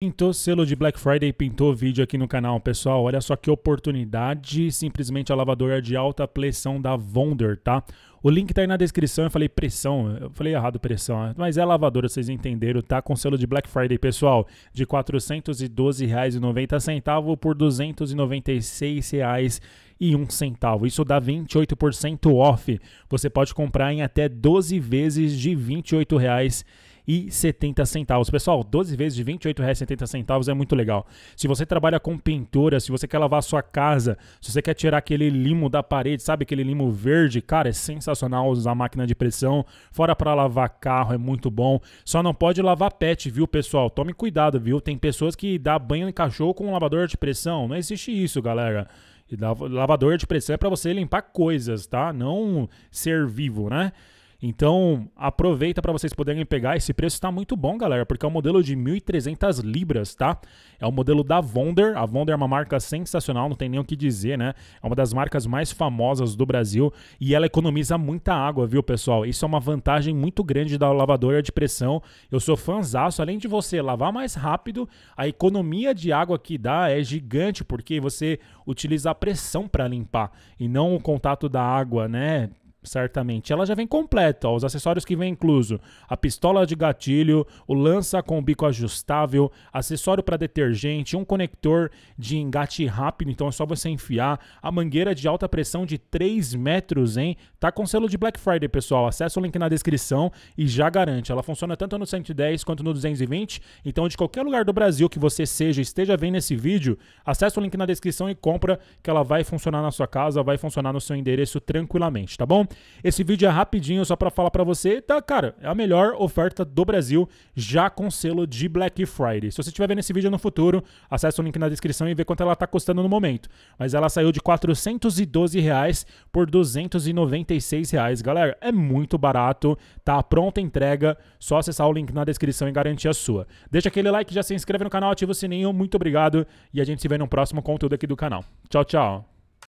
Pintou selo de Black Friday, pintou vídeo aqui no canal, pessoal. Olha só que oportunidade, simplesmente a lavadora de alta pressão da Vonder, tá? O link tá aí na descrição, eu falei pressão, eu falei errado pressão, mas é lavadora, vocês entenderam, tá? Com selo de Black Friday, pessoal, de R$ 412,90 por R$ 296,00 e um centavo. Isso dá 28% off. Você pode comprar em até 12 vezes de R$ 28,00 e 70 centavos. Pessoal, 12 vezes de R$ 28,70 é muito legal. Se você trabalha com pintura, se você quer lavar a sua casa, se você quer tirar aquele limo da parede, sabe aquele limo verde, cara, é sensacional usar máquina de pressão. Fora para lavar carro, é muito bom. Só não pode lavar pet, viu, pessoal? Tome cuidado, viu? Tem pessoas que dá banho em cachorro com um lavador de pressão. Não existe isso, galera. E lavador de pressão é para você limpar coisas, tá? Não ser vivo, né? Então, aproveita para vocês poderem pegar. Esse preço está muito bom, galera, porque é um modelo de 1.300 libras, tá? É o um modelo da Vonder. A Vonder é uma marca sensacional, não tem nem o que dizer, né? É uma das marcas mais famosas do Brasil e ela economiza muita água, viu, pessoal? Isso é uma vantagem muito grande da lavadora de pressão. Eu sou fãzaço. Além de você lavar mais rápido, a economia de água que dá é gigante, porque você utiliza a pressão para limpar e não o contato da água, né? certamente. Ela já vem completa, ó, os acessórios que vem incluso: a pistola de gatilho, o lança com o bico ajustável, acessório para detergente, um conector de engate rápido, então é só você enfiar, a mangueira de alta pressão de 3 metros, hein? Tá com selo de Black Friday, pessoal. Acesse o link na descrição e já garante. Ela funciona tanto no 110 quanto no 220, então de qualquer lugar do Brasil que você seja, esteja vendo esse vídeo, acesse o link na descrição e compra que ela vai funcionar na sua casa, vai funcionar no seu endereço tranquilamente, tá bom? Esse vídeo é rapidinho só para falar para você, tá, cara, é a melhor oferta do Brasil já com selo de Black Friday. Se você estiver vendo esse vídeo no futuro, acessa o link na descrição e vê quanto ela tá custando no momento. Mas ela saiu de 412 reais por 296 reais, galera. É muito barato, tá? Pronta entrega, só acessar o link na descrição e garantir a sua. Deixa aquele like, já se inscreve no canal, ativa o sininho. Muito obrigado e a gente se vê no próximo conteúdo aqui do canal. Tchau, tchau.